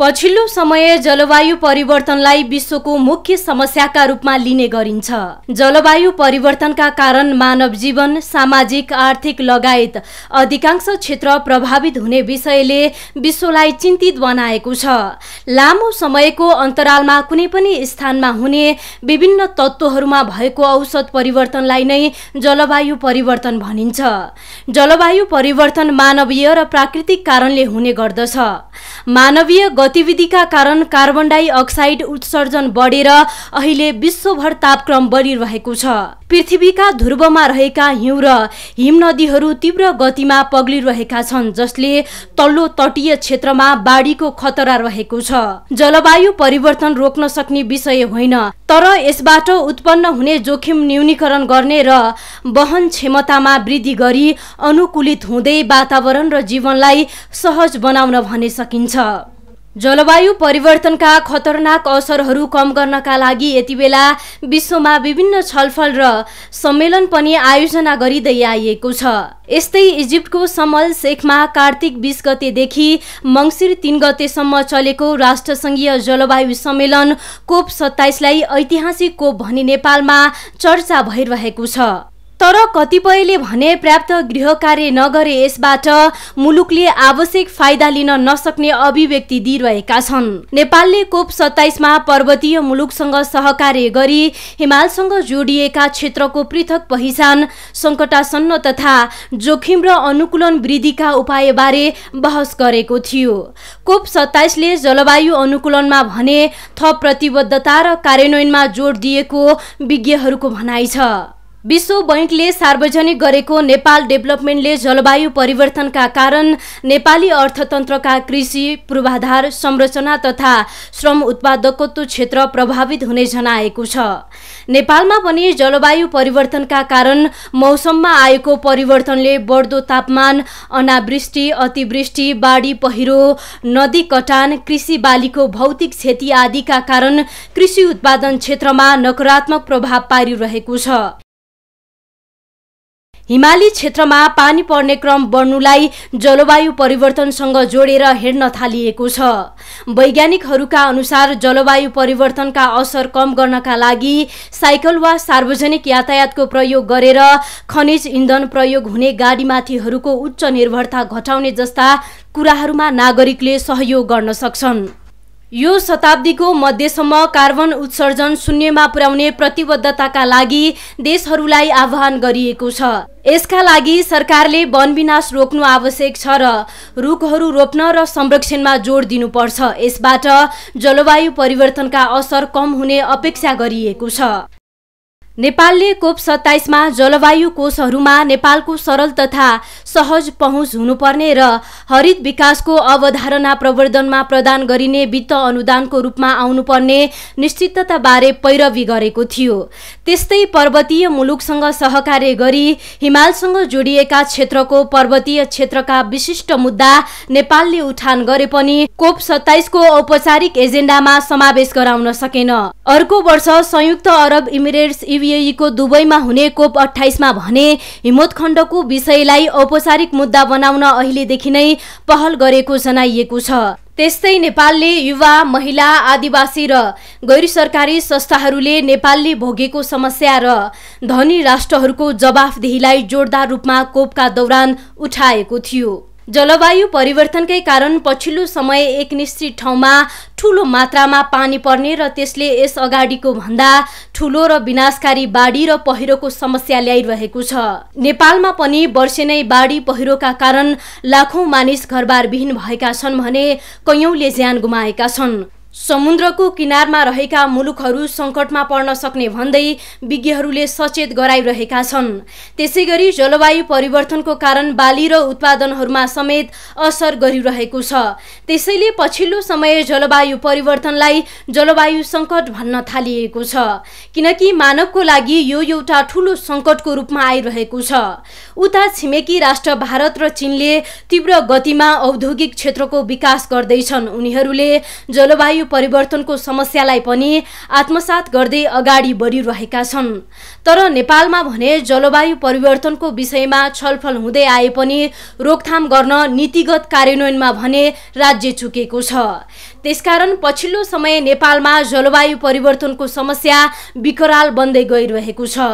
पछिल्लो समय जलवायु परिवर्तनलाई विश्वको मुख्य समस्याका रूपमा लिने गरिन्छ जलवायु परिवर्तनका कारण मानव जीवन सामाजिक आर्थिक लगायत अधिकांश क्षेत्र प्रभावित हुने विषयले विश्वलाई चिन्तित बनाएको छ लामो समयको अन्तरालमा कुनै पनि स्थानमा हुने विभिन्न तत्त्वहरूमा भएको औसत परिवर्तनलाई नै जलवायु परिवर्तन भनिन्छ जलवायु परिवर्तन मानवीय र प्राकृतिक कारणले हुने गर्दछ मानवीय गतिविधिका कारण कार्बन डाइअक्साइड उत्सर्जन बढेर अहिले विश्वभर तापक्रम बढिरहेको छ पृथ्वीका ध्रुवमा रहेका हिउँ र हिमनदीहरू तीव्र गतिमा पग्लिरहेका छन् जसले तल्लो तटीय क्षेत्रमा बाढीको खतरा रहेको छ जलवायु परिवर्तन रोक्न सक्ने विषय होइन तर यसबाट उत्पन्न हुने जोखिम न्यूनीकरण गर्ने र वहन क्षमतामा वृद्धि गरी अनुकूलित हुँदै वातावरण र जीवनलाई सहज बनाउन भने सकिन्छ जलवायु परिवर्तनका खतरनाक असरहरू कम गर्नका लागि यतिबेला विश्वमा विभिन्न छलफल र सम्मेलन पनि आयोजना गरिँदै आइएको छ यस्तै इजिप्टको समल शेखमा कार्तिक बिस गतेदेखि मङ्सिर तिन गतेसम्म चलेको राष्ट्रसङ्घीय जलवायु सम्मेलन कोप सत्ताइसलाई ऐतिहासिक कोप भनी नेपालमा चर्चा भइरहेको छ तर कतिपयले भने पर्याप्त गृह कार्य नगरे यसबाट मुलुकले आवश्यक फाइदा लिन नसक्ने अभिव्यक्ति दिइरहेका छन् नेपालले कोप सत्ताइसमा पर्वतीय मुलुकसँग सहकार्य गरी हिमालसँग जोडिएका क्षेत्रको पृथक पहिचान सङ्कटासन्न तथा जोखिम र अनुकूलन वृद्धिका उपायबारे बहस गरेको थियो कोप सत्ताइसले जलवायु अनुकूलनमा भने थप प्रतिबद्धता र कार्यान्वयनमा जोड दिएको विज्ञहरूको भनाइ छ विश्व बैङ्कले सार्वजनिक गरेको नेपाल डेभलपमेन्टले जलवायु परिवर्तनका कारण नेपाली अर्थतन्त्रका कृषि पूर्वाधार संरचना तथा श्रम उत्पादकत्व क्षेत्र प्रभावित हुने जनाएको छ नेपालमा पनि जलवायु परिवर्तनका कारण मौसममा आएको परिवर्तनले बढ्दो तापमान अनावृष्टि अतिवृष्टि बाढी पहिरो नदी कटान कृषि बालीको भौतिक क्षति आदिका कारण कृषि उत्पादन क्षेत्रमा नकारात्मक प्रभाव पारिरहेको छ हिमाली क्षेत्रमा पानी पर्ने क्रम बढ्नुलाई जलवायु परिवर्तनसँग जोडेर हेर्न थालिएको छ वैज्ञानिकहरूका अनुसार जलवायु परिवर्तनका असर कम गर्नका लागि साइकल वा सार्वजनिक यातायातको प्रयोग गरेर खनिज इन्धन प्रयोग हुने गाडीमाथिहरूको उच्च निर्भरता घटाउने जस्ता कुराहरूमा नागरिकले सहयोग गर्न सक्छन् यो शताब्दीको मध्यसम्म कार्बन उत्सर्जन शून्यमा पुर्याउने प्रतिबद्धताका लागि देशहरूलाई आह्वान गरिएको छ यसका लागि सरकारले वन विनाश रोक्नु आवश्यक छ र रुखहरू रोप्न र संरक्षणमा जोड दिनुपर्छ यसबाट जलवायु परिवर्तनका असर कम हुने अपेक्षा गरिएको छ नेपालले कोप सत्ताइसमा जलवायु कोषहरूमा नेपालको सरल तथा सहज पहुँच हुनुपर्ने र हरित विकासको अवधारणा प्रवर्धनमा प्रदान गरिने वित्त अनुदानको रूपमा आउनुपर्ने निश्चितताबारे पैरवी गरेको थियो त्यस्तै पर्वतीय मुलुकसँग सहकार्य गरी हिमालसँग जोडिएका क्षेत्रको पर्वतीय क्षेत्रका विशिष्ट मुद्दा नेपालले उठान गरे पनि कोप सत्ताइसको औपचारिक एजेन्डामा समावेश गराउन सकेन अर्को वर्ष संयुक्त अरब इमिरेट्स युएईको दुबईमा हुने कोप अठाइसमा भने हिमोत्खण्डको विषयलाई औपचारिक मुद्दा बनाउन अहिलेदेखि नै पहल गरेको जनाइएको छ त्यस्तै नेपालले युवा महिला आदिवासी र गैर सरकारी संस्थाहरूले नेपालले भोगेको समस्या र धनी राष्ट्रहरूको जवाफदेहीलाई जोरदार रूपमा कोपका दौरान उठाएको थियो जलवायु परिवर्तनकै कारण पछिल्लो समय एक निश्चित ठाउँमा ठूलो मात्रामा पानी पर्ने र त्यसले यस अगाडिको भन्दा ठूलो र विनाशकारी बाढी र पहिरोको समस्या ल्याइरहेको छ नेपालमा पनि वर्षे नै बाढी पहिरोका कारण लाखौँ मानिस घरबारविहीन भएका छन् भने कैयौँले ज्यान गुमाएका छन् समुद्रको किनारमा रहेका मुलुकहरू सङ्कटमा पर्न सक्ने भन्दै विज्ञहरूले सचेत गराइरहेका छन् त्यसै गरी जलवायु परिवर्तनको कारण बाली र उत्पादनहरूमा समेत असर गरिरहेको छ त्यसैले पछिल्लो समय जलवायु परिवर्तनलाई जलवायु सङ्कट भन्न थालिएको छ किनकि मानवको लागि यो एउटा ठुलो सङ्कटको रूपमा आइरहेको छ उता छिमेकी राष्ट्र भारत र चीनले तीव्र गतिमा औद्योगिक क्षेत्रको विकास गर्दैछन् उनीहरूले जलवायु जलवायु परिवर्तनको समस्यालाई पनि आत्मसात गर्दै अगाडि बढिरहेका छन् तर नेपालमा भने जलवायु परिवर्तनको विषयमा छलफल हुँदै आए पनि रोकथाम गर्न नीतिगत कार्यान्वयनमा भने राज्य चुकेको छ त्यसकारण पछिल्लो समय नेपालमा जलवायु परिवर्तनको समस्या विकराल बन्दै गइरहेको छ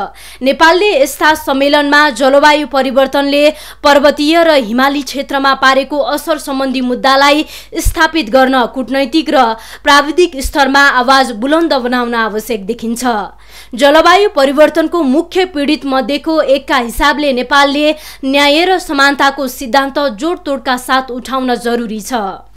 नेपालले यस्ता सम्मेलनमा जलवायु परिवर्तनले पर्वतीय र हिमाली क्षेत्रमा पारेको असर सम्बन्धी मुद्दालाई स्थापित गर्न कुटनैतिक र प्राविधिक स्तरमा आवाज बुलन्द बनाउन आवश्यक देखिन्छ जलवायु परिवर्तनको मुख्य पीडित मध्येको एकका हिसाबले नेपालले न्याय र समानताको सिद्धान्त जोडतोडका साथ उठाउन जरुरी छ